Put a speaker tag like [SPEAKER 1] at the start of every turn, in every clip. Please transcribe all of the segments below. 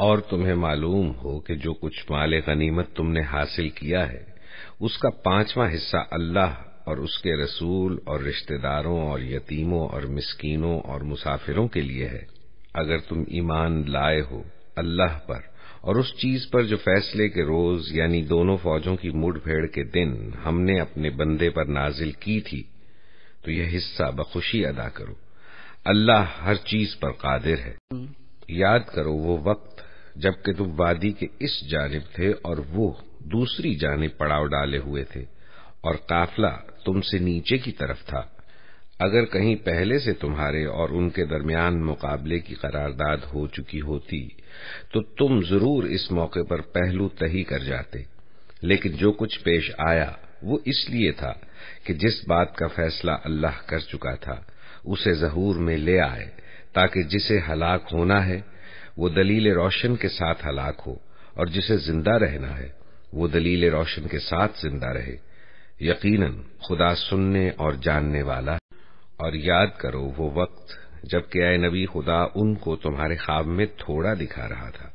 [SPEAKER 1] और तुम्हें मालूम हो कि जो कुछ माल गनीमत तुमने हासिल किया है उसका पांचवा हिस्सा अल्लाह और उसके रसूल और रिश्तेदारों और यतीमों और मिस्कीनों और मुसाफिरों के लिए है अगर तुम ईमान लाए हो अल्लाह पर और उस चीज पर जो फैसले के रोज यानी दोनों फौजों की मुठभेड़ के दिन हमने अपने बंदे पर नाजिल की थी तो यह हिस्सा बखुशी अदा करो अल्लाह हर चीज पर कादिर है याद करो वो वक्त जबकि तुम तो वादी के इस जानब थे और वो दूसरी जानब पड़ाव डाले हुए थे और काफला तुमसे नीचे की तरफ था अगर कहीं पहले से तुम्हारे और उनके दरमियान मुकाबले की करारदाद हो चुकी होती तो तुम जरूर इस मौके पर पहलू तही कर जाते लेकिन जो कुछ पेश आया वो इसलिए था कि जिस बात का फैसला अल्लाह कर चुका था उसे जहूर में ले आए ताकि जिसे हलाक होना है वो दलील रोशन के साथ हलाक हो और जिसे जिंदा रहना है वो दलील रोशन के साथ जिंदा रहे यकीनन खुदा सुनने और जानने वाला है और याद करो वो वक्त जबकि आए नबी खुदा उनको तुम्हारे ख्वाब में थोड़ा दिखा रहा था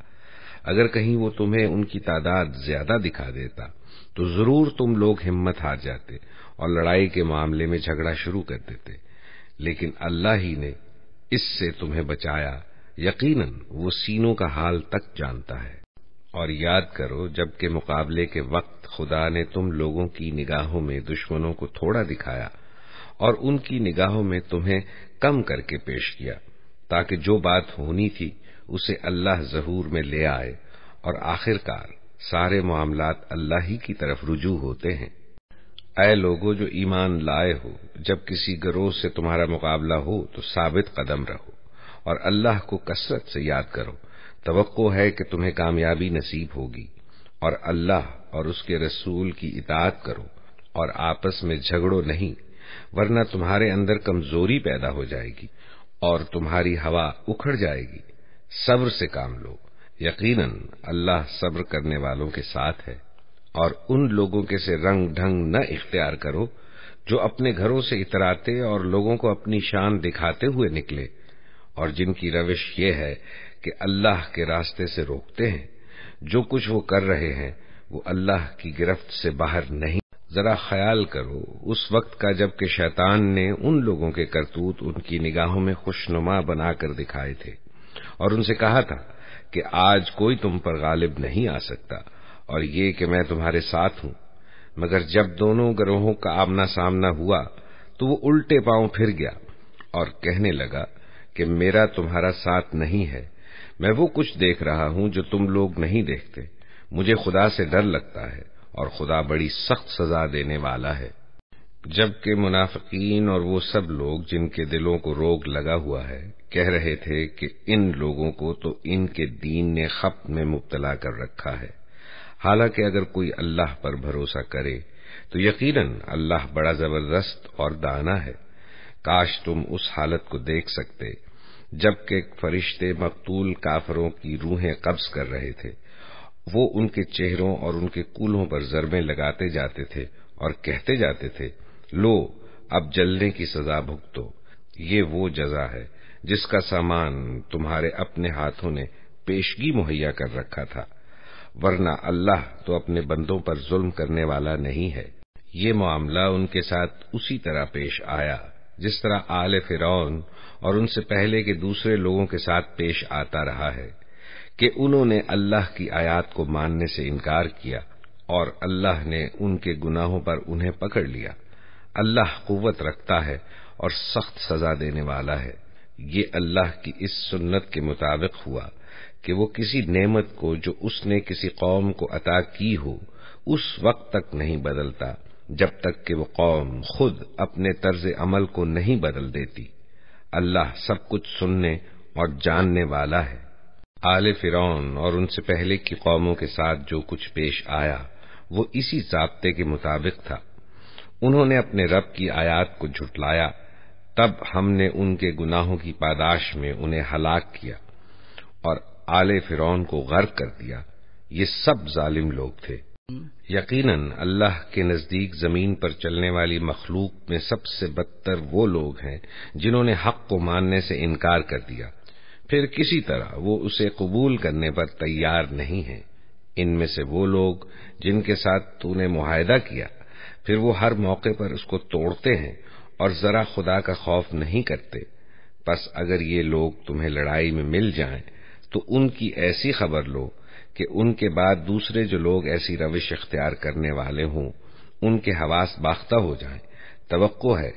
[SPEAKER 1] अगर कहीं वो तुम्हें उनकी तादाद ज्यादा दिखा देता तो जरूर तुम लोग हिम्मत हार जाते और लड़ाई के मामले में झगड़ा शुरू कर देते लेकिन अल्लाह ही ने इससे तुम्हें बचाया यकीनन वो सीनों का हाल तक जानता है और याद करो जबकि मुकाबले के वक्त खुदा ने तुम लोगों की निगाहों में दुश्मनों को थोड़ा दिखाया और उनकी निगाहों में तुम्हें कम करके पेश किया ताकि जो बात होनी थी उसे अल्लाह जहूर में ले आए और आखिरकार सारे मामलात अल्लाह ही की तरफ रुजू होते हैं ऐ लोगों जो ईमान लाए हो जब किसी गरोह से तुम्हारा मुकाबला हो तो साबित कदम रहो और अल्लाह को कसरत से याद करो तो है कि तुम्हें कामयाबी नसीब होगी और अल्लाह और उसके रसूल की इतात करो और आपस में झगड़ो नहीं वरना तुम्हारे अंदर कमजोरी पैदा हो जाएगी और तुम्हारी हवा उखड़ जाएगी सब्र से काम लो यकीनन अल्लाह सब्र करने वालों के साथ है और उन लोगों के से रंग ढंग न इख्तियार करो जो अपने घरों से इतराते और लोगों को अपनी शान दिखाते हुए निकले और जिनकी रविश ये है कि अल्लाह के रास्ते से रोकते हैं जो कुछ वो कर रहे हैं वो अल्लाह की गिरफ्त से बाहर नहीं जरा ख्याल करो उस वक्त का जबकि शैतान ने उन लोगों के करतूत उनकी निगाहों में खुशनुमा बनाकर दिखाए थे और उनसे कहा था कि आज कोई तुम पर गालिब नहीं आ सकता और ये कि मैं तुम्हारे साथ हूं मगर जब दोनों ग्रोहों का आमना सामना हुआ तो वो उल्टे पांव फिर गया और कहने लगा कि मेरा तुम्हारा साथ नहीं है मैं वो कुछ देख रहा हूं जो तुम लोग नहीं देखते मुझे खुदा से डर लगता है और खुदा बड़ी सख्त सजा देने वाला है जबकि मुनाफिकीन और वो सब लोग जिनके दिलों को रोग लगा हुआ है कह रहे थे कि इन लोगों को तो इनके दीन ने खप में मुबतला कर रखा है हालांकि अगर कोई अल्लाह पर भरोसा करे तो यकीनन अल्लाह बड़ा जबरदस्त और दाना है काश तुम उस हालत को देख सकते जबकि फरिश्ते मकतूल काफरों की रूहें कब्ज कर रहे थे वो उनके चेहरों और उनके कूल्हों पर जरबे लगाते जाते थे और कहते जाते थे लो अब जलने की सजा भुगतो ये वो जजा है जिसका सामान तुम्हारे अपने हाथों ने पेशगी मुहैया कर रखा था वरना अल्लाह तो अपने बंदों पर जुल्म करने वाला नहीं है ये मामला उनके साथ उसी तरह पेश आया जिस तरह आल फिरौन और उनसे पहले के दूसरे लोगों के साथ पेश आता रहा है कि उन्होंने अल्लाह की आयात को मानने से इनकार किया और अल्लाह ने उनके गुनाहों पर उन्हें पकड़ लिया अल्लाह कुवत रखता है और सख्त सजा देने वाला है ये अल्लाह की इस सुन्नत के मुताबिक हुआ कि वो किसी नेमत को जो उसने किसी कौम को अता की हो उस वक्त तक नहीं बदलता जब तक कि वो कौम खुद अपने तर्ज अमल को नहीं बदल देती अल्लाह सब कुछ सुनने और जानने वाला है आले फिरौन और उनसे पहले की कौमों के साथ जो कुछ पेश आया वो इसी जबते के मुताबिक था उन्होंने अपने रब की आयात को झुटलाया तब हमने उनके गुनाहों की पादाश में उन्हें हलाक किया और आले फिरौन को गर्क कर दिया ये सब जालिम लोग थे यकीनन अल्लाह के नजदीक जमीन पर चलने वाली मखलूक में सबसे बदतर वो लोग हैं जिन्होंने हक को मानने से इनकार कर दिया फिर किसी तरह वो उसे कबूल करने पर तैयार नहीं है इनमें से वो लोग जिनके साथ तूने मुहिदा किया फिर वो हर मौके पर उसको तोड़ते हैं और जरा खुदा का खौफ नहीं करते बस अगर ये लोग तुम्हें लड़ाई में मिल जाएं तो उनकी ऐसी खबर लो कि उनके बाद दूसरे जो लोग ऐसी रविश इख्तियार करने वाले हों उनके हवास बाख्ता हो जाएं। तो है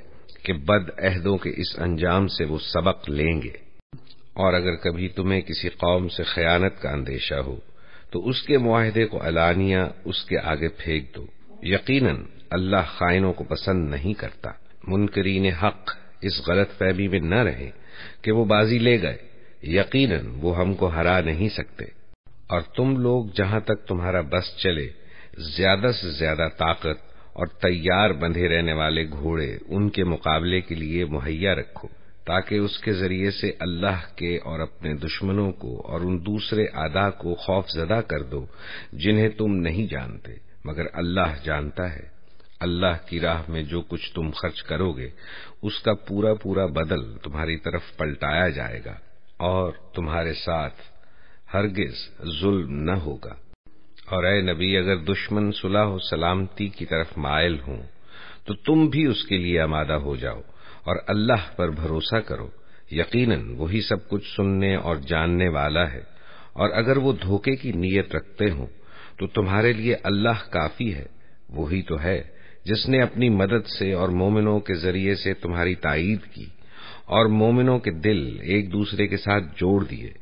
[SPEAKER 1] कि बद अहदों के इस अंजाम से वो सबक लेंगे और अगर कभी तुम्हें किसी कौम से खयानत का अंदेशा हो तो उसके माहदे को अलानिया उसके आगे फेंक दो यकीनन अल्लाह खाइनों को पसंद नहीं करता मुनकरीन हक इस गलत फहमी में न रहे कि वो बाजी ले गए यकीनन वो हमको हरा नहीं सकते और तुम लोग जहां तक तुम्हारा बस चले ज्यादा से ज्यादा ताकत और तैयार बंधे रहने वाले घोड़े उनके मुकाबले के लिए मुहैया रखो ताकि उसके जरिए से अल्लाह के और अपने दुश्मनों को और उन दूसरे आदा को खौफजदा कर दो जिन्हें तुम नहीं जानते मगर अल्लाह जानता है अल्लाह की राह में जो कुछ तुम खर्च करोगे उसका पूरा पूरा बदल तुम्हारी तरफ पलटाया जाएगा और तुम्हारे साथ हरगिज जुल्म न होगा और ए नबी अगर दुश्मन सुलह सलामती की तरफ मायल हों तो तुम भी उसके लिए आमादा हो जाओ और अल्लाह पर भरोसा करो यकीनन वही सब कुछ सुनने और जानने वाला है और अगर वो धोखे की नीयत रखते हो तो तुम्हारे लिए अल्लाह काफी है वही तो है जिसने अपनी मदद से और मोमिनों के जरिए से तुम्हारी ताईद की और मोमिनों के दिल एक दूसरे के साथ जोड़ दिए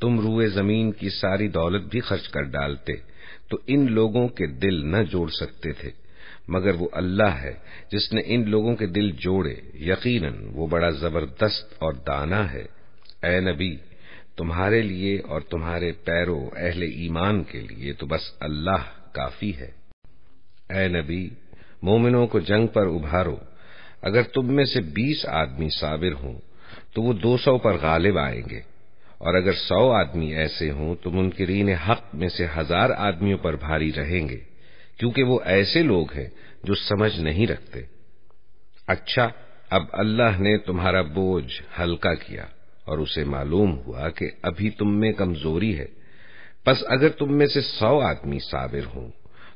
[SPEAKER 1] तुम रूए जमीन की सारी दौलत भी खर्च कर डालते तो इन लोगों के दिल न जोड़ सकते थे मगर वो अल्लाह है जिसने इन लोगों के दिल जोड़े यकीनन वो बड़ा जबरदस्त और दाना है ए नबी तुम्हारे लिए और तुम्हारे पैरों अहले ईमान के लिए तो बस अल्लाह काफी है ए नबी मोमिनों को जंग पर उभारो अगर तुम में से बीस आदमी साबिर हों तो वो दो सौ पर गालिब आएंगे और अगर सौ आदमी ऐसे हों तो मुनकरीन हक में से हजार आदमियों पर भारी रहेंगे क्योंकि वो ऐसे लोग हैं जो समझ नहीं रखते अच्छा अब अल्लाह ने तुम्हारा बोझ हल्का किया और उसे मालूम हुआ कि अभी तुम में कमजोरी है बस अगर तुम में से सौ आदमी साबिर हों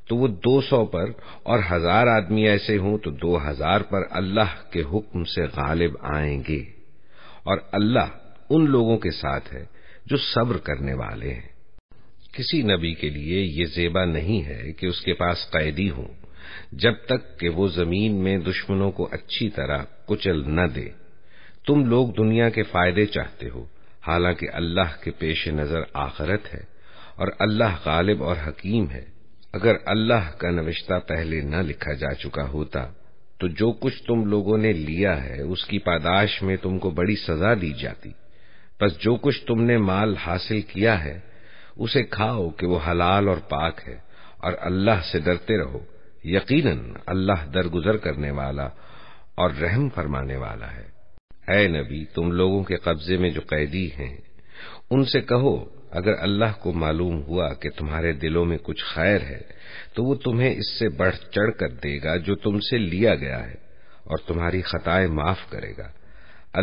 [SPEAKER 1] तो वो दो सौ पर और हजार आदमी ऐसे हों तो दो हजार पर अल्लाह के हुक्म से गालिब आएंगे और अल्लाह उन लोगों के साथ है जो सब्र करने वाले हैं किसी नबी के लिए ये जेबा नहीं है कि उसके पास कैदी हो जब तक कि वो जमीन में दुश्मनों को अच्छी तरह कुचल न दे तुम लोग दुनिया के फायदे चाहते हो हालांकि अल्लाह के पेश नजर आखरत है और अल्लाह गालिब और हकीम है अगर अल्लाह का नविश्ता पहले न लिखा जा चुका होता तो जो कुछ तुम लोगों ने लिया है उसकी पादाश में तुमको बड़ी सजा दी जाती बस जो कुछ तुमने माल हासिल किया है उसे खाओ कि वो हलाल और पाक है और अल्लाह से डरते रहो यकीनन अल्लाह दरगुजर करने वाला और रहम फरमाने वाला है ऐ नबी तुम लोगों के कब्जे में जो कैदी हैं उनसे कहो अगर अल्लाह को मालूम हुआ कि तुम्हारे दिलों में कुछ खैर है तो वो तुम्हें इससे बढ़ चढ़ कर देगा जो तुमसे लिया गया है और तुम्हारी खताएं माफ करेगा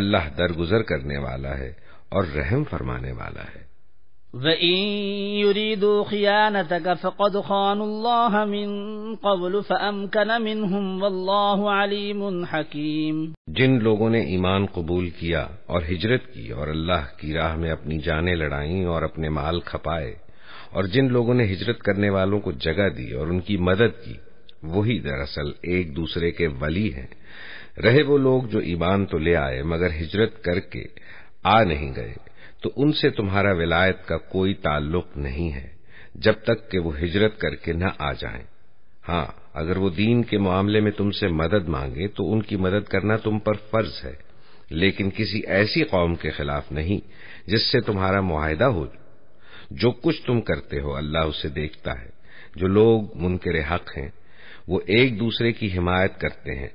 [SPEAKER 1] अल्लाह दरगुजर करने वाला है और रहम फरमाने वाला है जिन लोगों ने ईमान कबूल किया और हिजरत की और अल्लाह की राह में अपनी जानें लड़ाई और अपने माल खपाए और जिन लोगों ने हिजरत करने वालों को जगह दी और उनकी मदद की वही दरअसल एक दूसरे के वली हैं रहे वो लोग जो ईमान तो ले आए मगर हिजरत करके आ नहीं गए तो उनसे तुम्हारा विलायत का कोई ताल्लुक नहीं है जब तक कि वो हिजरत करके न आ जाएं। हाँ अगर वो दीन के मामले में तुमसे मदद मांगे तो उनकी मदद करना तुम पर फर्ज है लेकिन किसी ऐसी कौम के खिलाफ नहीं जिससे तुम्हारा मुहिदा हो जो कुछ तुम करते हो अल्लाह उसे देखता है जो लोग मुनकर हक हैं वो एक दूसरे की हिमायत करते हैं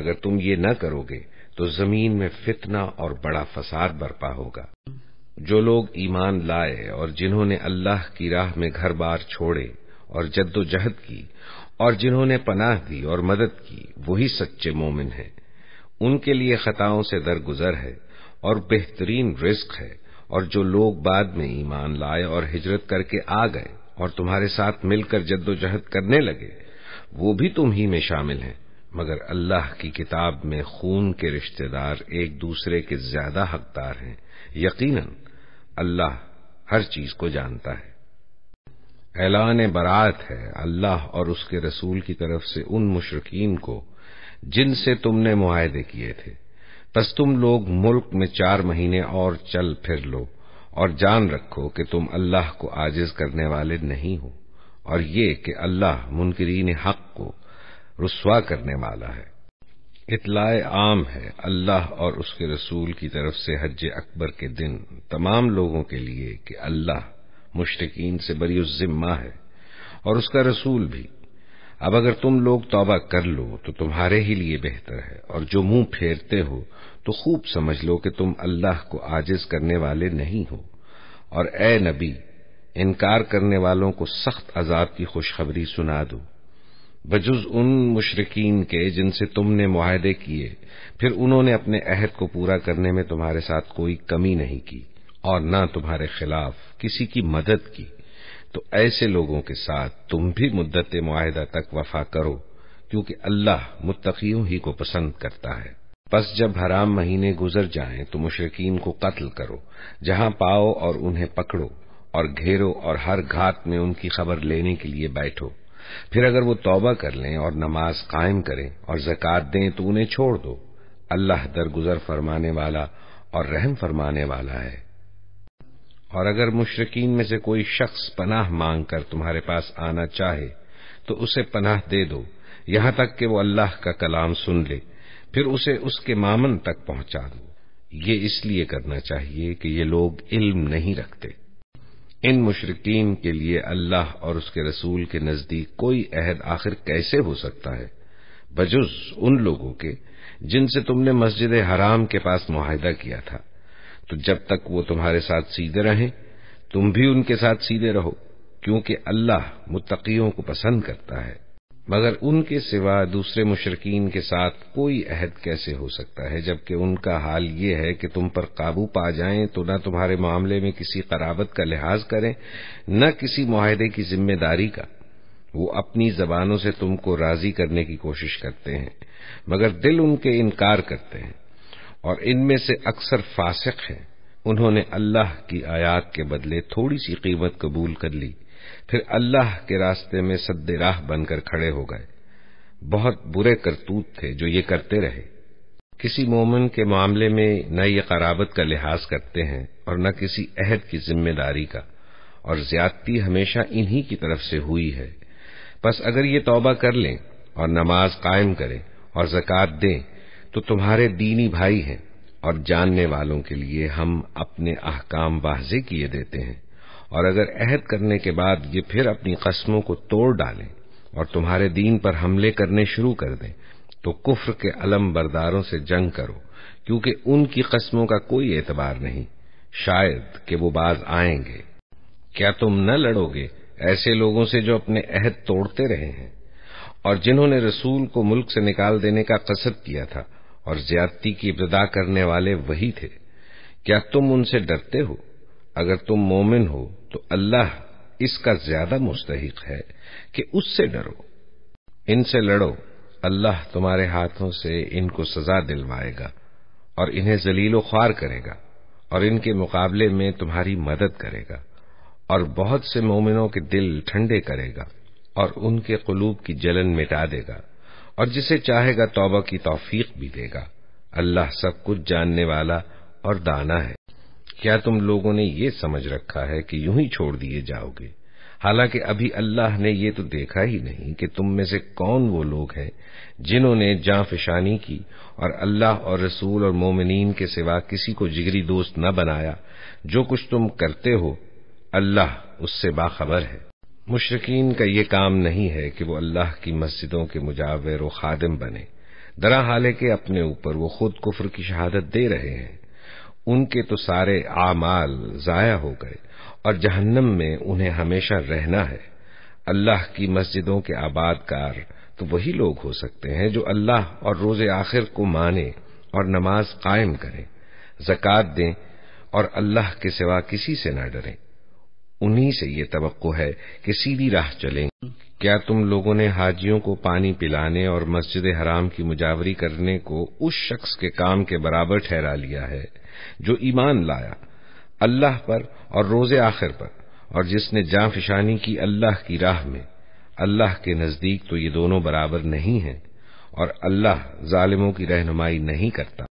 [SPEAKER 1] अगर तुम ये न करोगे तो जमीन में फितना और बड़ा फसाद बरपा होगा जो लोग ईमान लाए और जिन्होंने अल्लाह की राह में घर बार छोड़े और जद्दोजहद की और जिन्होंने पनाह दी और मदद की वही सच्चे मोमिन हैं उनके लिए खताओं से दरगुजर है और बेहतरीन रिस्क है और जो लोग बाद में ईमान लाए और हिजरत करके आ गए और तुम्हारे साथ मिलकर जद्दोजहद करने लगे वो भी तुम ही में शामिल हैं मगर अल्लाह की किताब में खून के रिश्तेदार एक दूसरे के ज्यादा हकदार हैं यकीनन अल्लाह हर चीज को जानता है ऐलान बरात है अल्लाह और उसके रसूल की तरफ से उन मुशरकिन को जिनसे तुमने मुआदे किए थे बस तुम लोग मुल्क में चार महीने और चल फिर लो और जान रखो कि तुम अल्लाह को आजिज करने वाले नहीं हो और ये कि अल्लाह मुनकरीन हक को रसुआ करने वाला है इतलाए आम है अल्लाह और उसके रसूल की तरफ से हज अकबर के दिन तमाम लोगों के लिए कि अल्लाह मुश्तकीन से बरी जिम्मा है और उसका रसूल भी अब अगर तुम लोग तौबा कर लो तो तुम्हारे ही लिए बेहतर है और जो मुंह फेरते हो तो खूब समझ लो कि तुम अल्लाह को आजिज करने वाले नहीं हो और ए नबी इनकार करने वालों को सख्त अजाब की खुशखबरी सुना दो बजुज उन मुशरकिन के जिनसे तुमने मुहिदे किए फिर उन्होंने अपने अहद को पूरा करने में तुम्हारे साथ कोई कमी नहीं की और न तुम्हारे खिलाफ किसी की मदद की तो ऐसे लोगों के साथ तुम भी मुद्दत मुहिदा तक वफा करो क्योंकि अल्लाह मुत्तकियों ही को पसंद करता है बस जब हराम महीने गुजर जाएं तो मुशरकिन को कत्ल करो जहां पाओ और उन्हें पकड़ो और घेरो और हर घात में उनकी खबर लेने के लिए बैठो फिर अगर वो तौबा कर लें और नमाज कायम करें और जक़ात दें तो उन्हें छोड़ दो अल्लाह दरगुजर फरमाने वाला और रहम फरमाने वाला है और अगर मुशरकिन में से कोई शख्स पनाह मांग कर तुम्हारे पास आना चाहे तो उसे पनाह दे दो यहां तक कि वो अल्लाह का कलाम सुन ले फिर उसे उसके मामन तक पहुंचा दो ये इसलिए करना चाहिए कि ये लोग इल्म नहीं रखते इन मुशरकिन के लिए अल्लाह और उसके रसूल के नजदीक कोई अहद आखिर कैसे हो सकता है बजुज उन लोगों के जिनसे तुमने मस्जिद हराम के पास मुहिदा किया था तो जब तक वो तुम्हारे साथ सीधे रहें तुम भी उनके साथ सीधे रहो क्योंकि अल्लाह मुतकियों को पसंद करता है मगर उनके सिवा दूसरे मुशरकिन के साथ कोई अहद कैसे हो सकता है जबकि उनका हाल ये है कि तुम पर काबू पा जाएं तो न तुम्हारे मामले में किसी कराबत का लिहाज करें न किसी माहदे की जिम्मेदारी का वो अपनी जबानों से तुमको राजी करने की कोशिश करते हैं मगर दिल उनके इनकार करते हैं और इनमें से अक्सर फासिक हैं उन्होंने अल्लाह की आयात के बदले थोड़ी सी कीमत कबूल कर ली फिर अल्लाह के रास्ते में सद्दे राह बनकर खड़े हो गए बहुत बुरे करतूत थे जो ये करते रहे किसी मोमिन के मामले में न ये कराबत का लिहाज करते हैं और न किसी अहद की जिम्मेदारी का और ज्यादती हमेशा इन्हीं की तरफ से हुई है बस अगर ये तौबा कर लें और नमाज कायम करें और जक़ात दें तो तुम्हारे दीनी भाई हैं और जानने वालों के लिए हम अपने अहकाम वाजे किए देते हैं और अगर अहद करने के बाद ये फिर अपनी कस्मों को तोड़ डालें और तुम्हारे दीन पर हमले करने शुरू कर दें तो कुफ्र के अलम बरदारों से जंग करो क्योंकि उनकी कस्मों का कोई एतबार नहीं शायद कि वो बाज आएंगे क्या तुम न लड़ोगे ऐसे लोगों से जो अपने अहद तोड़ते रहे हैं और जिन्होंने रसूल को मुल्क से निकाल देने का कसर किया था और ज्यादती की इब्तदा करने वाले वही थे क्या तुम उनसे डरते हो अगर तुम मोमिन हो तो अल्लाह इसका ज्यादा मुस्तक है कि उससे डरो इनसे लड़ो अल्लाह तुम्हारे हाथों से इनको सजा दिलवाएगा और इन्हें जलीलो ख्वार करेगा और इनके मुकाबले में तुम्हारी मदद करेगा और बहुत से मोमिनों के दिल ठंडे करेगा और उनके कलूब की जलन मिटा देगा और जिसे चाहेगा तौबा की तौफीक भी देगा अल्लाह सब कुछ जानने वाला और दाना है क्या तुम लोगों ने ये समझ रखा है कि यूं ही छोड़ दिए जाओगे हालांकि अभी अल्लाह ने ये तो देखा ही नहीं कि तुम में से कौन वो लोग हैं जिन्होंने जांफिशानी की और अल्लाह और रसूल और मोमिन के सिवा किसी को जिगरी दोस्त न बनाया जो कुछ तुम करते हो अल्लाह उससे बाखबर है मुशरकिन का ये काम नहीं है कि वो अल्लाह की मस्जिदों के मुजावर व खादिम बने दरा हाले के अपने ऊपर वो खुद कुफर की शहादत दे रहे हैं उनके तो सारे आमाल जाया हो गए और जहन्नम में उन्हें हमेशा रहना है अल्लाह की मस्जिदों के आबादकार तो वही लोग हो सकते हैं जो अल्लाह और रोज आखिर को माने और नमाज कायम करें जक़ात दें और अल्लाह के सिवा किसी से न डरें उन्हीं से ये तो है कि सीधी राह चलेंगे क्या तुम लोगों ने हाजियों को पानी पिलाने और मस्जिद हराम की मुजावरी करने को उस शख्स के काम के बराबर ठहरा लिया है जो ईमान लाया अल्लाह पर और रोजे आखिर पर और जिसने जाफिशानी की अल्लाह की राह में अल्लाह के नजदीक तो ये दोनों बराबर नहीं है और अल्लाह जालिमों की रहनुमाई नहीं करता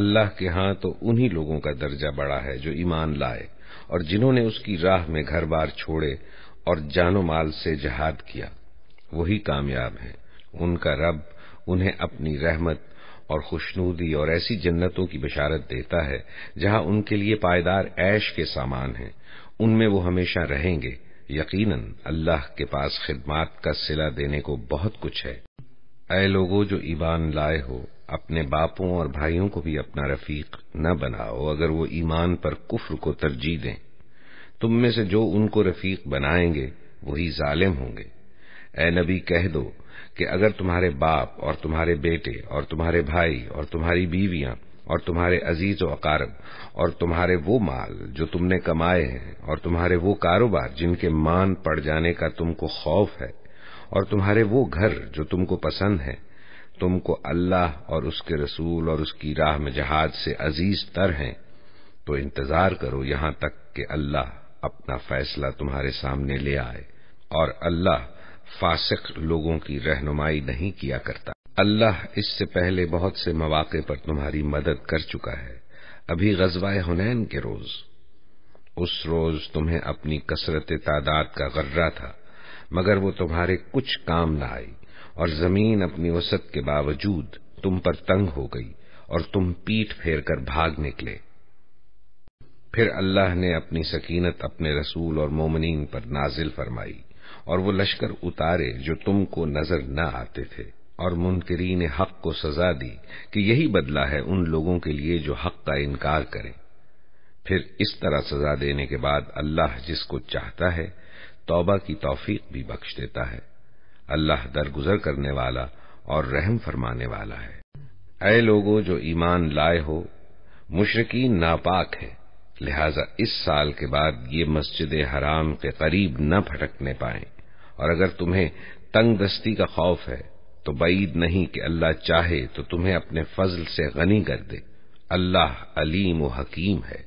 [SPEAKER 1] अल्लाह के यहां तो उन्हीं लोगों का दर्जा बड़ा है जो ईमान लाए और जिन्होंने उसकी राह में घर बार छोड़े और जानो माल से जहाद किया वही कामयाब हैं उनका रब उन्हें अपनी रहमत और खुशनूदी और ऐसी जन्नतों की बशारत देता है जहां उनके लिए पायदार ऐश के सामान हैं उनमें वो हमेशा रहेंगे यकीनन अल्लाह के पास खिदमात का सिला देने को बहुत कुछ है ऐ लोगों जो ईमान लाए हो अपने बापों और भाइयों को भी अपना रफीक न बनाओ अगर वो ईमान पर कुफ्र को तरजीह दें तुम में से जो उनको रफीक बनाएंगे वही जालिम होंगे ए नबी कह दो कि अगर तुम्हारे बाप और तुम्हारे बेटे और तुम्हारे भाई और तुम्हारी बीवियां और तुम्हारे अजीज व अकारब और तुम्हारे वो माल जो तुमने कमाए हैं और तुम्हारे वो कारोबार जिनके मान पड़ जाने का तुमको खौफ है और तुम्हारे वो घर जो तुमको पसंद है तुमको अल्लाह और उसके रसूल और उसकी राह में जहाज से अजीज तर हैं तो इंतजार करो यहां तक कि अल्लाह अपना फैसला तुम्हारे सामने ले आए और अल्लाह फासिक लोगों की रहनुमाई नहीं किया करता अल्लाह इससे पहले बहुत से मवाक़े पर तुम्हारी मदद कर चुका है अभी गजवाए हुनैन के रोज उस रोज तुम्हें अपनी कसरत तादाद का गर्रा था मगर वो तुम्हारे कुछ काम न आई और जमीन अपनी वसत के बावजूद तुम पर तंग हो गई और तुम पीठ फेर कर भाग निकले फिर अल्लाह ने अपनी सकीनत अपने रसूल और मोमनीन पर नाजिल फरमाई और वो लश्कर उतारे जो तुमको नजर न आते थे और ने हक को सजा दी कि यही बदला है उन लोगों के लिए जो हक का इनकार करें फिर इस तरह सजा देने के बाद अल्लाह जिसको चाहता है तौबा की तौफीक भी बख्श देता है अल्लाह दरगुजर करने वाला और रहम फरमाने वाला है ऐ लोगों जो ईमान लाए हो मुशरकी नापाक है लिहाजा इस साल के बाद ये मस्जिद हराम के करीब न फटकने पाए और अगर तुम्हें तंग दस्ती का खौफ है तो बईद नहीं कि अल्लाह चाहे तो तुम्हें अपने फजल से गनी कर दे अल्लाह अलीम व हकीम है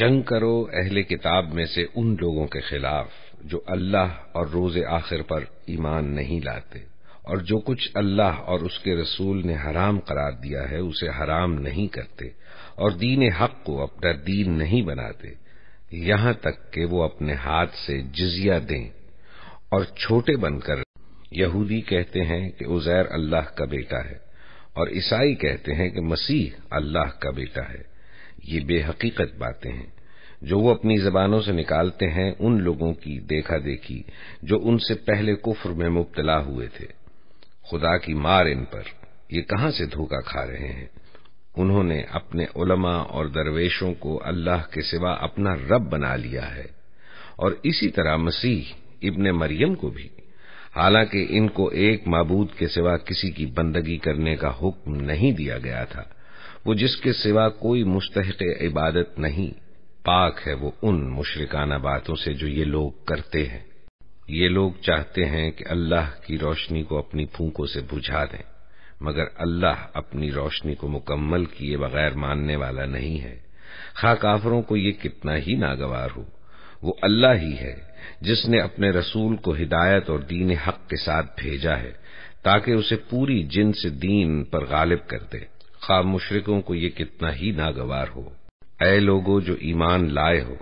[SPEAKER 1] जंग करो अहले किताब में से उन लोगों के खिलाफ जो अल्लाह और रोज आखिर पर ईमान नहीं लाते और जो कुछ अल्लाह और उसके रसूल ने हराम करार दिया है उसे हराम नहीं करते और दीन हक को अपना दीन नहीं बनाते यहाँ तक कि वो अपने हाथ से जिजिया दें और छोटे बनकर यहूदी कहते हैं कि उजैर अल्लाह का बेटा है और ईसाई कहते हैं कि मसीह अल्लाह का बेटा है ये बेहकीकत बातें हैं जो वो अपनी जबानों से निकालते हैं उन लोगों की देखा देखी जो उनसे पहले कुफर में मुबतला हुए थे खुदा की मार इन पर ये कहां से धोखा खा रहे हैं उन्होंने अपने उलमा और दरवेशों को अल्लाह के सिवा अपना रब बना लिया है और इसी तरह मसीह इबन मरियम को भी हालांकि इनको एक मबूद के सिवा किसी की बंदगी करने का हुक्म नहीं दिया गया था वो जिसके सिवा कोई मुस्तक इबादत नहीं पाक है वो उन मुशरकाना बातों से जो ये लोग करते हैं ये लोग चाहते हैं कि अल्लाह की रोशनी को अपनी फूकों से बुझा दें मगर अल्लाह अपनी रोशनी को मुकम्मल किए बगैर मानने वाला नहीं है खा काफरों को ये कितना ही नागवार हो वो अल्लाह ही है जिसने अपने रसूल को हिदायत और दीन हक के साथ भेजा है ताकि उसे पूरी जिन से दीन पर गालिब कर दे खा मुशरकों को ये कितना ही नागवार हो ऐ लोगो जो ईमान लाए हो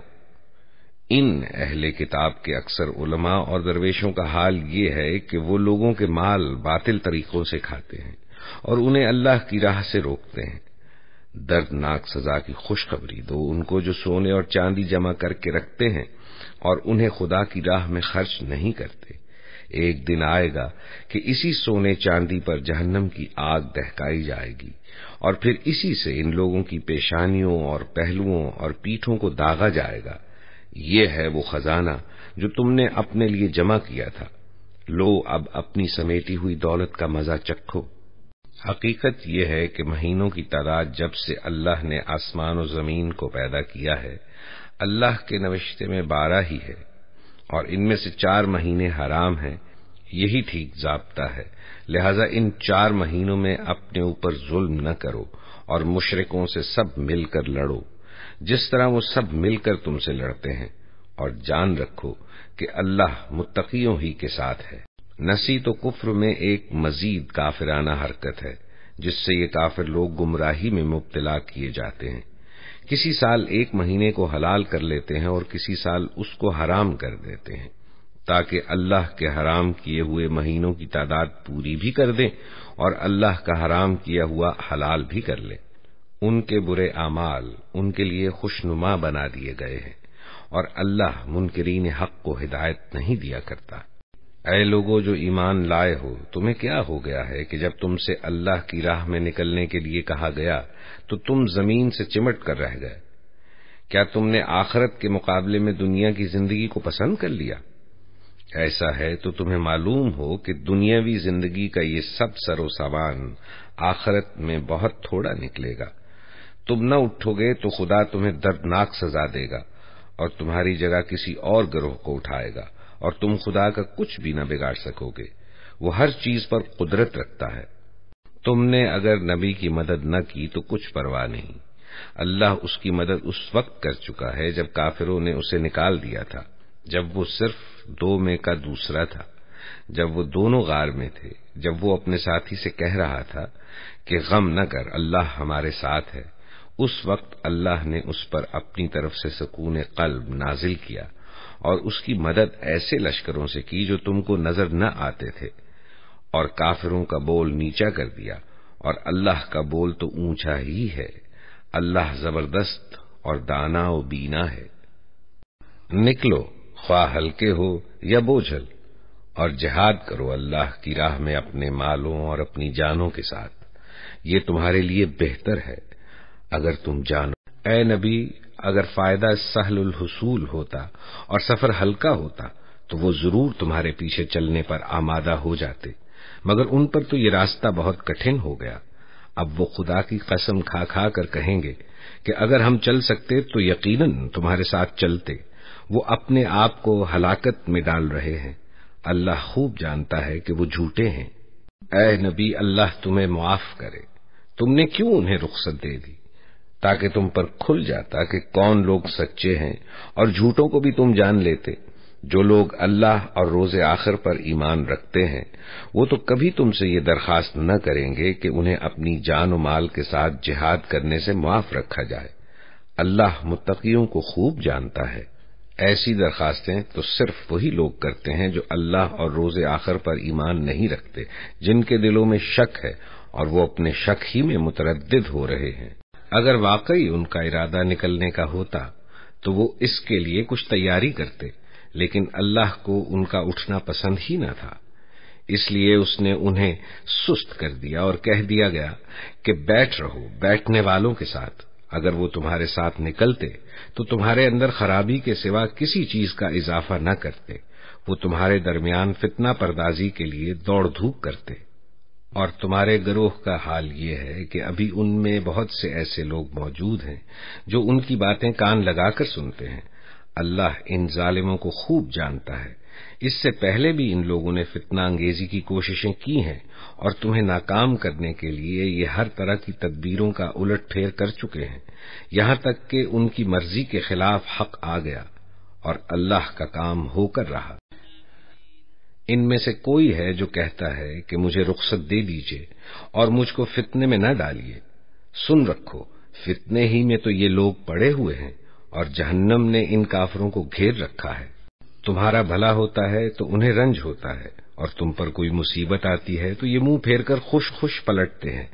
[SPEAKER 1] इन अहले किताब के अक्सर उलमा और दरवेशों का हाल ये है कि वो लोगों के माल बातिल तरीकों से खाते हैं और उन्हें अल्लाह की राह से रोकते हैं दर्दनाक सजा की खुशखबरी दो उनको जो सोने और चांदी जमा करके रखते हैं और उन्हें खुदा की राह में खर्च नहीं करते एक दिन आएगा कि इसी सोने चांदी पर जहन्नम की आग दहकाई जाएगी और फिर इसी से इन लोगों की पेशानियों और पहलुओं और पीठों को दागा जाएगा ये है वो खजाना जो तुमने अपने लिए जमा किया था लो अब अपनी समेटी हुई दौलत का मजा चखो हकीकत यह है कि महीनों की तादाद जब से अल्लाह ने आसमान और जमीन को पैदा किया है अल्लाह के नविश्ते में बारह ही है और इनमें से चार महीने हराम हैं यही ठीक जाप्ता है लिहाजा इन चार महीनों में अपने ऊपर जुल्म न करो और मुशरकों से सब मिलकर लड़ो जिस तरह वो सब मिलकर तुमसे लड़ते हैं और जान रखो कि अल्लाह मुतकियों ही के साथ है नसी तो कुफ्र में एक मजीद काफिराना हरकत है जिससे ये काफिर लोग गुमराही में मुबतला किए जाते हैं किसी साल एक महीने को हलाल कर लेते हैं और किसी साल उसको हराम कर देते हैं ताकि अल्लाह के हराम किए हुए महीनों की तादाद पूरी भी कर दें और अल्लाह का हराम किया हुआ हलाल भी कर लें उनके बुरे आमाल उनके लिए खुशनुमा बना दिए गए हैं और अल्लाह मुनकरीन हक को हिदायत नहीं दिया करता ऐ लोगों जो ईमान लाए हो तुम्हें क्या हो गया है कि जब तुमसे अल्लाह की राह में निकलने के लिए कहा गया तो तुम जमीन से चिमट कर रह गए क्या तुमने आखरत के मुकाबले में दुनिया की जिंदगी को पसंद कर लिया ऐसा है तो तुम्हें मालूम हो कि दुनियावी जिंदगी का ये सब सरो सामान आखरत में बहुत थोड़ा निकलेगा तुम न उठोगे तो खुदा तुम्हें दर्दनाक सजा देगा और तुम्हारी जगह किसी और ग्रोह को उठाएगा और तुम खुदा का कुछ भी न बिगाड़ सकोगे वो हर चीज पर कुदरत रखता है तुमने अगर नबी की मदद न की तो कुछ परवाह नहीं अल्लाह उसकी मदद उस वक्त कर चुका है जब काफिरों ने उसे निकाल दिया था जब वो सिर्फ दो में का दूसरा था जब वो दोनों गार में थे जब वो अपने साथी से कह रहा था कि गम न कर अल्लाह हमारे साथ है उस वक्त अल्लाह ने उस पर अपनी तरफ से सुकून कल्ब नाजिल किया और उसकी मदद ऐसे लश्करों से की जो तुमको नजर न आते थे और काफिरों का बोल नीचा कर दिया और अल्लाह का बोल तो ऊंचा ही है अल्लाह जबरदस्त और दाना और बीना है निकलो ख्वा हल्के हो या बोझल और जिहाद करो अल्लाह की राह में अपने मालों और अपनी जानों के साथ ये तुम्हारे लिए बेहतर है अगर तुम जानो ए नबी अगर फायदा सहल हसूल होता और सफर हल्का होता तो वो जरूर तुम्हारे पीछे चलने पर आमादा हो जाते मगर उन पर तो ये रास्ता बहुत कठिन हो गया अब वो खुदा की कसम खा खा कर कहेंगे कि अगर हम चल सकते तो यकीनन तुम्हारे साथ चलते वो अपने आप को हलाकत में डाल रहे हैं अल्लाह खूब जानता है कि वो झूठे हैं ऐ नबी अल्लाह तुम्हें माफ करे तुमने क्यों उन्हें रुख्सत दे दी ताकि तुम पर खुल जाता कि कौन लोग सच्चे हैं और झूठों को भी तुम जान लेते जो लोग अल्लाह और रोजे आखिर पर ईमान रखते हैं वो तो कभी तुमसे ये दरखास्त न करेंगे कि उन्हें अपनी जान माल के साथ जिहाद करने से माफ रखा जाए अल्लाह मुतकियों को खूब जानता है ऐसी दरखास्तें तो सिर्फ वही लोग करते हैं जो अल्लाह और रोजे आखिर पर ईमान नहीं रखते जिनके दिलों में शक है और वो अपने शक ही में मुतरद हो रहे हैं अगर वाकई उनका इरादा निकलने का होता तो वो इसके लिए कुछ तैयारी करते लेकिन अल्लाह को उनका उठना पसंद ही न था इसलिए उसने उन्हें सुस्त कर दिया और कह दिया गया कि बैठ रहो बैठने वालों के साथ अगर वो तुम्हारे साथ निकलते तो तुम्हारे अंदर खराबी के सिवा किसी चीज का इजाफा न करते वो तुम्हारे दरमियान फितना परदाजी के लिए दौड़ धूप करते और तुम्हारे गरोह का हाल ये है कि अभी उनमें बहुत से ऐसे लोग मौजूद हैं जो उनकी बातें कान लगाकर सुनते हैं अल्लाह इन जालिमों को खूब जानता है इससे पहले भी इन लोगों ने फितना अंगेजी की कोशिशें की हैं और तुम्हें नाकाम करने के लिए ये हर तरह की तदबीरों का उलट फेर कर चुके हैं यहां तक कि उनकी मर्जी के खिलाफ हक आ गया और अल्लाह का काम होकर रहा इनमें से कोई है जो कहता है कि मुझे रुख्सत दे दीजिए और मुझको फितने में न डालिए सुन रखो फितने ही में तो ये लोग पड़े हुए हैं और जहन्नम ने इन काफरों को घेर रखा है तुम्हारा भला होता है तो उन्हें रंज होता है और तुम पर कोई मुसीबत आती है तो ये मुंह फेरकर खुश खुश पलटते हैं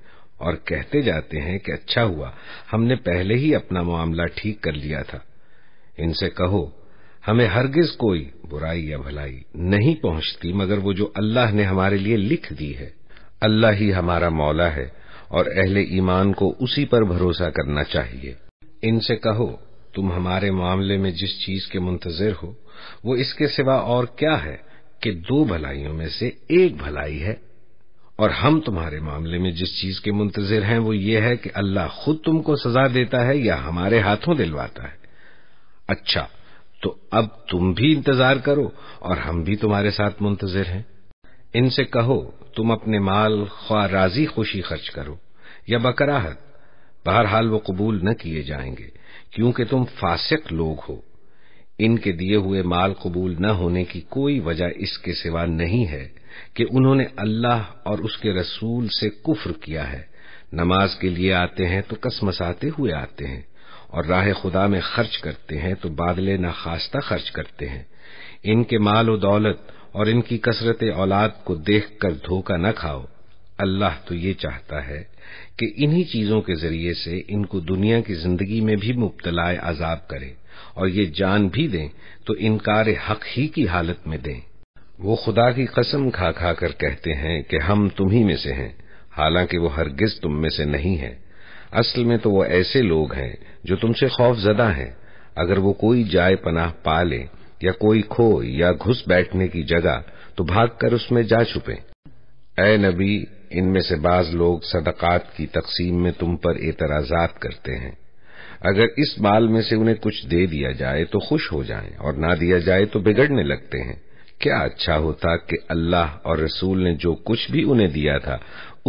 [SPEAKER 1] और कहते जाते हैं कि अच्छा हुआ हमने पहले ही अपना मामला ठीक कर लिया था इनसे कहो हमें हरगिज कोई बुराई या भलाई नहीं पहुंचती मगर वो जो अल्लाह ने हमारे लिए लिख दी है अल्लाह ही हमारा मौला है और अहले ईमान को उसी पर भरोसा करना चाहिए इनसे कहो तुम हमारे मामले में जिस चीज के मुंतजर हो वो इसके सिवा और क्या है कि दो भलाइयों में से एक भलाई है और हम तुम्हारे मामले में जिस चीज के मुंतजिर हैं वो ये है कि अल्लाह खुद तुमको सजा देता है या हमारे हाथों दिलवाता है अच्छा तो अब तुम भी इंतजार करो और हम भी तुम्हारे साथ मुंतजर हैं इनसे कहो तुम अपने माल ख्वा राजी खुशी खर्च करो या बकराहत बहरहाल वो कबूल न किए जाएंगे क्योंकि तुम फासिक लोग हो इनके दिए हुए माल कबूल न होने की कोई वजह इसके सिवा नहीं है कि उन्होंने अल्लाह और उसके रसूल से कुफ्र किया है नमाज के लिए आते हैं तो कसमसाते हुए आते हैं और राह खुदा में खर्च करते हैं तो बादले न खास्ता खर्च करते हैं इनके माल और दौलत और इनकी कसरत औलाद को देखकर धोखा न खाओ अल्लाह तो ये चाहता है कि इन्हीं चीजों के जरिए से इनको दुनिया की जिंदगी में भी मुबतलाए आजाब करे और ये जान भी दें तो इनकार हक ही की हालत में दें वो खुदा की कसम खा खा कर कहते हैं कि हम तुम्ही में से हैं हालांकि वो हरगिज तुम में से नहीं है असल में तो वो ऐसे लोग हैं जो तुमसे खौफ जदा हैं अगर वो कोई जाय पनाह पा ले या कोई खो या घुस बैठने की जगह तो भागकर उसमें जा छुपे ए नबी इनमें से बाज लोग सदकात की तकसीम में तुम पर एतराजात करते हैं अगर इस माल में से उन्हें कुछ दे दिया जाए तो खुश हो जाएं और ना दिया जाए तो बिगड़ने लगते हैं क्या अच्छा होता कि अल्लाह और रसूल ने जो कुछ भी उन्हें दिया था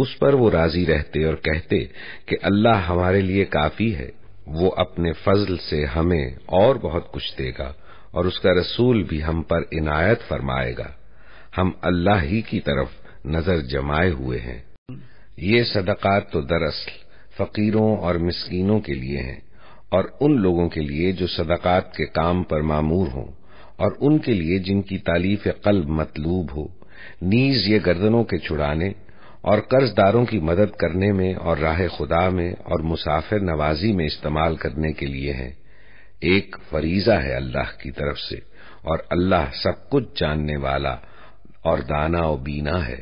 [SPEAKER 1] उस पर वो राजी रहते और कहते कि अल्लाह हमारे लिए काफी है वो अपने फजल से हमें और बहुत कुछ देगा और उसका रसूल भी हम पर इनायत फरमाएगा हम अल्लाह ही की तरफ नजर जमाए हुए हैं ये सदक़ात तो दरअसल फकीरों और मिसकीनों के लिए हैं और उन लोगों के लिए जो सदाकत के काम पर मामूर हों और उनके लिए जिनकी तालीफ कल्ब मतलूब हो नीज ये गर्दनों के छुड़ाने और कर्जदारों की मदद करने में और राह खुदा में और मुसाफिर नवाजी में इस्तेमाल करने के लिए हैं एक फरीजा है अल्लाह की तरफ से और अल्लाह सब कुछ जानने वाला और दाना और बीना है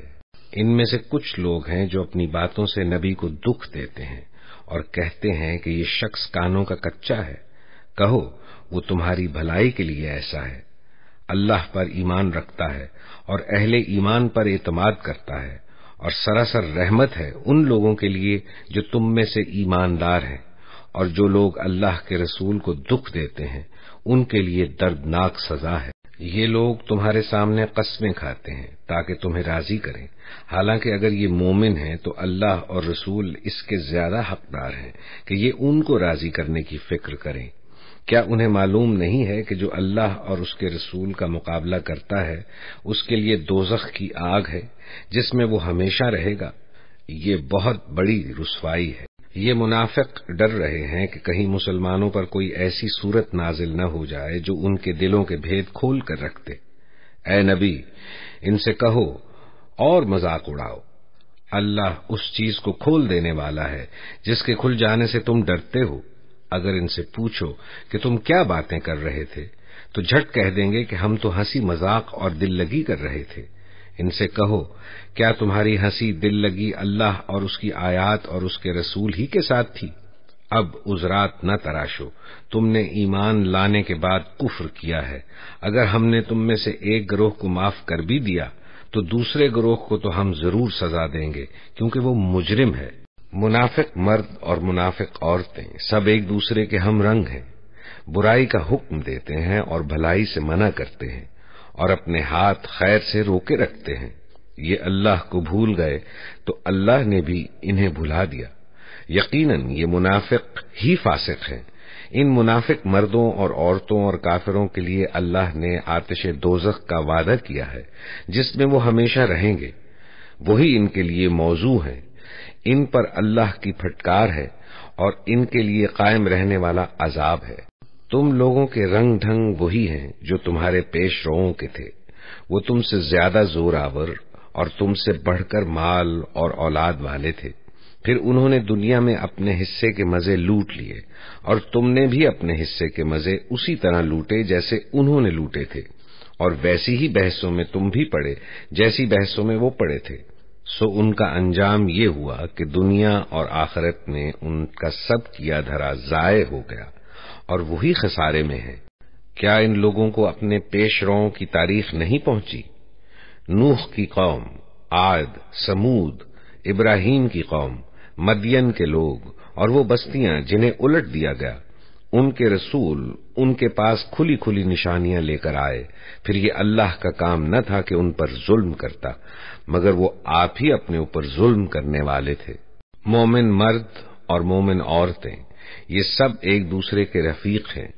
[SPEAKER 1] इनमें से कुछ लोग हैं जो अपनी बातों से नबी को दुख देते हैं और कहते हैं कि ये शख्स कानों का कच्चा है कहो वो तुम्हारी भलाई के लिए ऐसा है अल्लाह पर ईमान रखता है और अहले ईमान पर एतमाद करता है और सरासर रहमत है उन लोगों के लिए जो तुम में से ईमानदार हैं और जो लोग अल्लाह के रसूल को दुख देते हैं उनके लिए दर्दनाक सजा है ये लोग तुम्हारे सामने कस्में खाते हैं ताकि तुम्हें राजी करें हालांकि अगर ये मोमिन हैं तो अल्लाह और रसूल इसके ज्यादा हकदार हैं कि ये उनको राजी करने की फिक्र करें क्या उन्हें मालूम नहीं है कि जो अल्लाह और उसके रसूल का मुकाबला करता है उसके लिए दोजख की आग है जिसमें वो हमेशा रहेगा ये बहुत बड़ी रसवाई है ये मुनाफिक डर रहे हैं कि कहीं मुसलमानों पर कोई ऐसी सूरत नाजिल न हो जाए जो उनके दिलों के भेद खोल कर रखते ए नबी इनसे कहो और मजाक उड़ाओ अल्लाह उस चीज को खोल देने वाला है जिसके खुल जाने से तुम डरते हो अगर इनसे पूछो कि तुम क्या बातें कर रहे थे तो झट कह देंगे कि हम तो हंसी मजाक और दिल लगी कर रहे थे इनसे कहो क्या तुम्हारी हंसी दिल लगी अल्लाह और उसकी आयात और उसके रसूल ही के साथ थी अब उजरात न तराशो तुमने ईमान लाने के बाद कुफ्र किया है अगर हमने तुम में से एक ग्रोह को माफ कर भी दिया तो दूसरे ग्रोह को तो हम जरूर सजा देंगे क्योंकि वो मुजरिम है मुनाफिक मर्द और मुनाफिक औरतें सब एक दूसरे के हम रंग हैं बुराई का हुक्म देते हैं और भलाई से मना करते हैं और अपने हाथ खैर से रोके रखते हैं ये अल्लाह को भूल गए तो अल्लाह ने भी इन्हें भुला दिया यकीनन ये मुनाफिक ही फासिक हैं इन मुनाफिक मर्दों और औरतों और काफिरों के लिए अल्लाह ने आतिश दोजख का वादा किया है जिसमें वो हमेशा रहेंगे वही इनके लिए मौजू है इन पर अल्लाह की फटकार है और इनके लिए कायम रहने वाला अजाब है तुम लोगों के रंग ढंग वही हैं जो तुम्हारे पेश रोओं के थे वो तुमसे ज्यादा जोर आवर और तुमसे बढ़कर माल और औलाद वाले थे फिर उन्होंने दुनिया में अपने हिस्से के मजे लूट लिए और तुमने भी अपने हिस्से के मजे उसी तरह लूटे जैसे उन्होंने लूटे थे और वैसी ही बहसों में तुम भी पड़े जैसी बहसों में वो पड़े थे सो उनका अंजाम ये हुआ कि दुनिया और आखिरत में उनका सब किया धरा जाय हो गया और वही खसारे में है क्या इन लोगों को अपने पेशरों की तारीख नहीं पहुंची नूह की कौम आद समूद इब्राहिम की कौम मदियन के लोग और वो बस्तियां जिन्हें उलट दिया गया उनके रसूल उनके पास खुली खुली निशानियां लेकर आए फिर ये अल्लाह का काम न था कि उन पर जुल्म करता मगर वो आप ही अपने ऊपर जुल्म करने वाले थे मोमिन मर्द और मोमिन औरतें ये सब एक दूसरे के रफीक हैं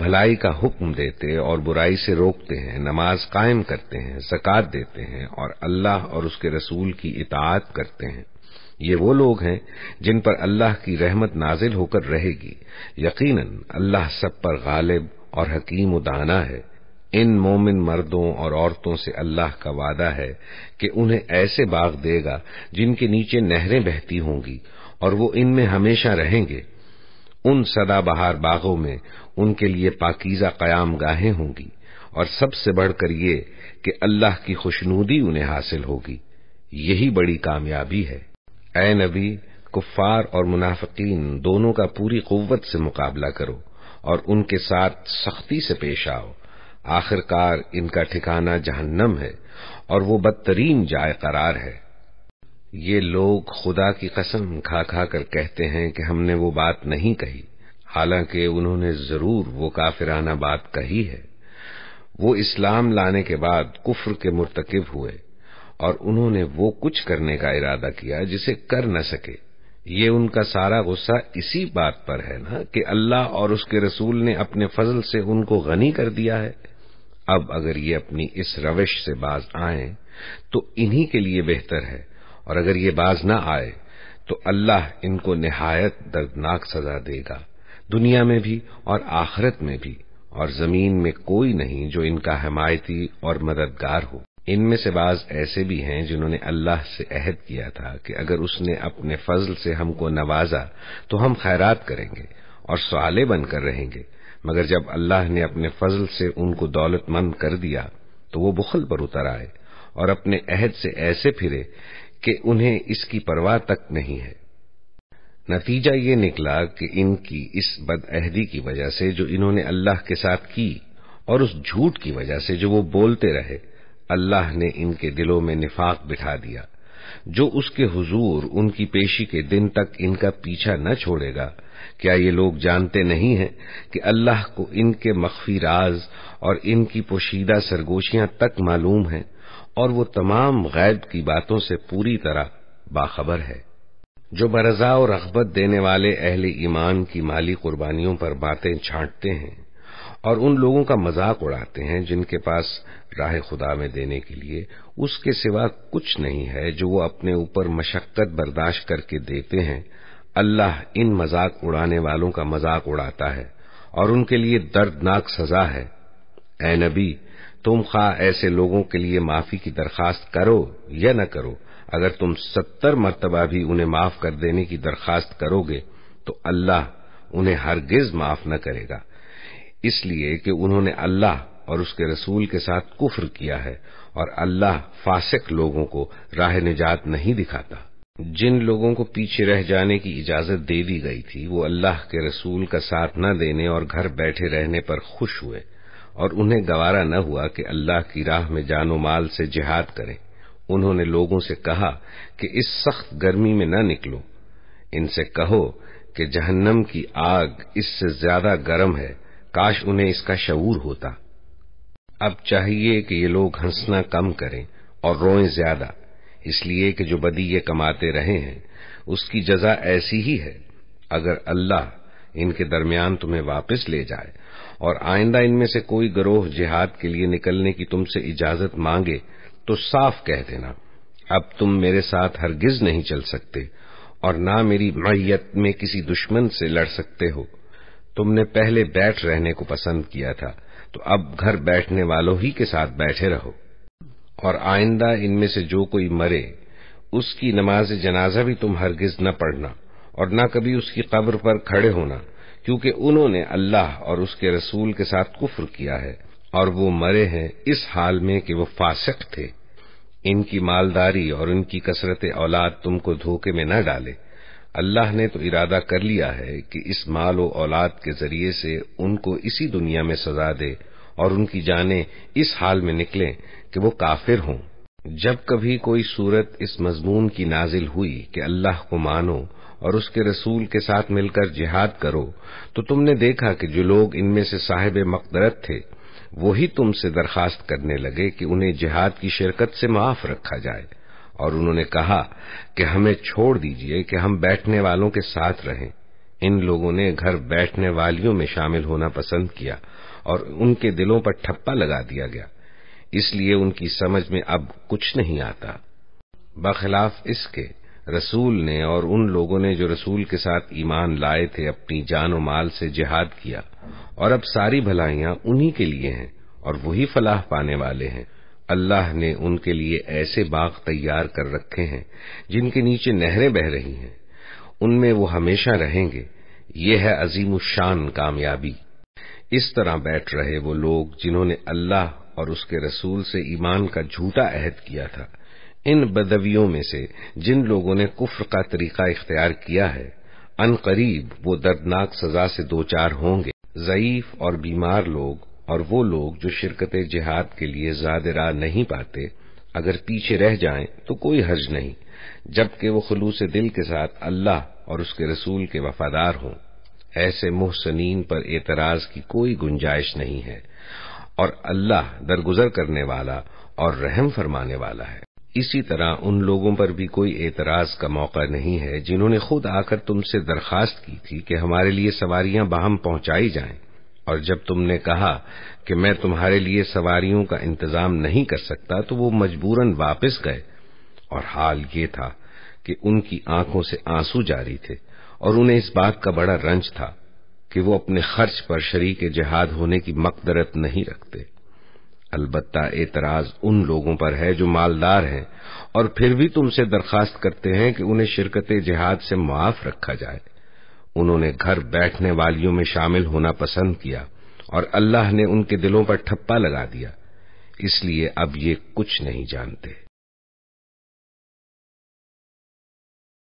[SPEAKER 1] भलाई का हुक्म देते और बुराई से रोकते हैं नमाज कायम करते हैं जक़ात देते हैं और अल्लाह और उसके रसूल की इतात करते हैं ये वो लोग हैं जिन पर अल्लाह की रहमत नाजिल होकर रहेगी यकीनन अल्लाह सब पर गालिब और हकीम दाना है इन मोमिन मर्दों और औरतों से अल्लाह का वादा है कि उन्हें ऐसे बाग देगा जिनके नीचे नहरें बहती होंगी और वो इनमें हमेशा रहेंगे उन सदाबहार बागों में उनके लिए पाकीजा कयाम गाहें होंगी और सबसे बढ़कर ये कि अल्लाह की खुशनूदी उन्हें हासिल होगी यही बड़ी कामयाबी है ए नबी कुफार और मुनाफिकीन दोनों का पूरी कुव्वत से मुकाबला करो और उनके साथ सख्ती से पेश आओ आखिरकार इनका ठिकाना जहन्नम है और वो बदतरीन जाय करार है ये लोग खुदा की कसम खा खा कर कहते हैं कि हमने वो बात नहीं कही हालांकि उन्होंने जरूर वो काफिराना बात कही है वो इस्लाम लाने के बाद कुफ्र के मुर्तकब हुए और उन्होंने वो कुछ करने का इरादा किया जिसे कर न सके ये उनका सारा गुस्सा इसी बात पर है ना कि अल्लाह और उसके रसूल ने अपने फजल से उनको गनी कर दिया है अब अगर ये अपनी इस रविश से बाज आए तो इन्हीं के लिए बेहतर है और अगर ये बाज न आए तो अल्लाह इनको निहायत दर्दनाक सजा देगा दुनिया में भी और आखरत में भी और जमीन में कोई नहीं जो इनका हमायती और मददगार हो इनमें से बाज ऐसे भी हैं जिन्होंने अल्लाह से अहद किया था कि अगर उसने अपने फजल से हमको नवाजा तो हम खैरात करेंगे और सवाले बनकर रहेंगे मगर जब अल्लाह ने अपने फजल से उनको दौलतमंद कर दिया तो वो बुखल पर उतर आए और अपने अहद से ऐसे फिरे कि उन्हें इसकी परवाह तक नहीं है नतीजा ये निकला कि इनकी इस बदअहदी की वजह से जो इन्होंने अल्लाह के साथ की और उस झूठ की वजह से जो वो बोलते रहे अल्लाह ने इनके दिलों में निफाक बिठा दिया जो उसके हुजूर उनकी पेशी के दिन तक इनका पीछा न छोड़ेगा क्या ये लोग जानते नहीं हैं कि अल्लाह को इनके मख्फी राज और इनकी पोशीदा सरगोशियां तक मालूम हैं और वो तमाम गैब की बातों से पूरी तरह बाखबर है जो बरजा और रगबत देने वाले अहले ईमान की माली कुर्बानियों पर बातें छांटते हैं और उन लोगों का मजाक उड़ाते हैं जिनके पास राह खुदा में देने के लिए उसके सिवा कुछ नहीं है जो वो अपने ऊपर मशक्कत बर्दाश्त करके देते हैं अल्लाह इन मजाक उड़ाने वालों का मजाक उड़ाता है और उनके लिए दर्दनाक सजा है ए नबी तुम खा ऐसे लोगों के लिए माफी की दरखास्त करो या न करो अगर तुम सत्तर मरतबा भी उन्हें माफ कर देने की दरखास्त करोगे तो अल्लाह उन्हें हरगिज माफ न करेगा इसलिए कि उन्होंने अल्लाह और उसके रसूल के साथ कुफ्र किया है और अल्लाह फासिक लोगों को राह निजात नहीं दिखाता जिन लोगों को पीछे रह जाने की इजाजत दे दी गई थी वो अल्लाह के रसूल का साथ न देने और घर बैठे रहने पर खुश हुए और उन्हें गवारा न हुआ कि अल्लाह की राह में जानो माल से जिहाद करें उन्होंने लोगों से कहा कि इस सख्त गर्मी में न निकलो इनसे कहो कि जहन्नम की आग इससे ज्यादा गर्म है काश उन्हें इसका शऊर होता अब चाहिए कि ये लोग हंसना कम करें और रोएं ज्यादा इसलिए कि जो बदी ये कमाते रहे हैं उसकी जजा ऐसी ही है अगर अल्लाह इनके दरमियान तुम्हें वापस ले जाए और आइंदा इनमें से कोई गरोह जिहाद के लिए निकलने की तुमसे इजाजत मांगे तो साफ कह देना अब तुम मेरे साथ हरगिज नहीं चल सकते और ना मेरी मैयत में किसी दुश्मन से लड़ सकते हो तुमने पहले बैठ रहने को पसंद किया था तो अब घर बैठने वालों ही के साथ बैठे रहो और आइंदा इनमें से जो कोई मरे उसकी नमाज जनाजा भी तुम हरगिज न पढ़ना और न कभी उसकी कब्र पर खड़े होना क्योंकि उन्होंने अल्लाह और उसके रसूल के साथ कुफ्र किया है और वो मरे हैं इस हाल में कि वो फासक थे इनकी मालदारी और इनकी कसरत औलाद तुमको धोखे में न डाले अल्लाह ने तो इरादा कर लिया है कि इस माल और औलाद के जरिए से उनको इसी दुनिया में सजा दे और उनकी जाने इस हाल में निकलें कि वो काफिर हों जब कभी कोई सूरत इस मजमून की नाजिल हुई कि अल्लाह को मानो और उसके रसूल के साथ मिलकर जिहाद करो तो तुमने देखा कि जो लोग इनमें से साहिब मकदरत थे वही तुमसे दरखास्त करने लगे कि उन्हें जिहाद की शिरकत से माफ रखा जाये और उन्होंने कहा कि हमें छोड़ दीजिए कि हम बैठने वालों के साथ रहें इन लोगों ने घर बैठने वालियों में शामिल होना पसंद किया और उनके दिलों पर ठप्पा लगा दिया गया इसलिए उनकी समझ में अब कुछ नहीं आता बखिलाफ इसके रसूल ने और उन लोगों ने जो रसूल के साथ ईमान लाए थे अपनी जान और माल से जिहाद किया और अब सारी भलाइयां उन्हीं के लिए हैं और वही फलाह पाने वाले हैं अल्लाह ने उनके लिए ऐसे बाग तैयार कर रखे हैं जिनके नीचे नहरें बह रही हैं उनमें वो हमेशा रहेंगे ये है अजीम शान कामयाबी इस तरह बैठ रहे वो लोग जिन्होंने अल्लाह और उसके रसूल से ईमान का झूठा अहद किया था इन बदवियों में से जिन लोगों ने कुफ्र का तरीका इख्तियार किया है अनकरीब वो दर्दनाक सजा से दो चार होंगे जयीफ और बीमार लोग और वो लोग जो शिरकत जिहाद के लिए ज्यादा राह नहीं पाते अगर पीछे रह जाएं तो कोई हर्ज नहीं जबकि वो खलूस दिल के साथ अल्लाह और उसके रसूल के वफादार हों ऐसे मुहसनीन पर एतराज की कोई गुंजाइश नहीं है और अल्लाह दरगुजर करने वाला और रहम फरमाने वाला है इसी तरह उन लोगों पर भी कोई एतराज का मौका नहीं है जिन्होंने खुद आकर तुमसे दरखास्त की थी कि हमारे लिए सवारियां बाहम पहुंचाई जाएं और जब तुमने कहा कि मैं तुम्हारे लिए सवारियों का इंतजाम नहीं कर सकता तो वो मजबूरन वापस गए और हाल ये था कि उनकी आंखों से आंसू जारी थे और उन्हें इस बात का बड़ा रंज था कि वो अपने खर्च पर शरीक जहाद होने की मकदरत नहीं रखते अलबत्ता एतराज उन लोगों पर है जो मालदार हैं और फिर भी तुमसे दरखास्त करते हैं कि उन्हें शिरकत जहाद से माफ रखा जाए उन्होंने घर बैठने वालियों में शामिल होना पसंद किया और अल्लाह ने उनके दिलों पर ठप्पा लगा दिया इसलिए अब ये कुछ नहीं जानते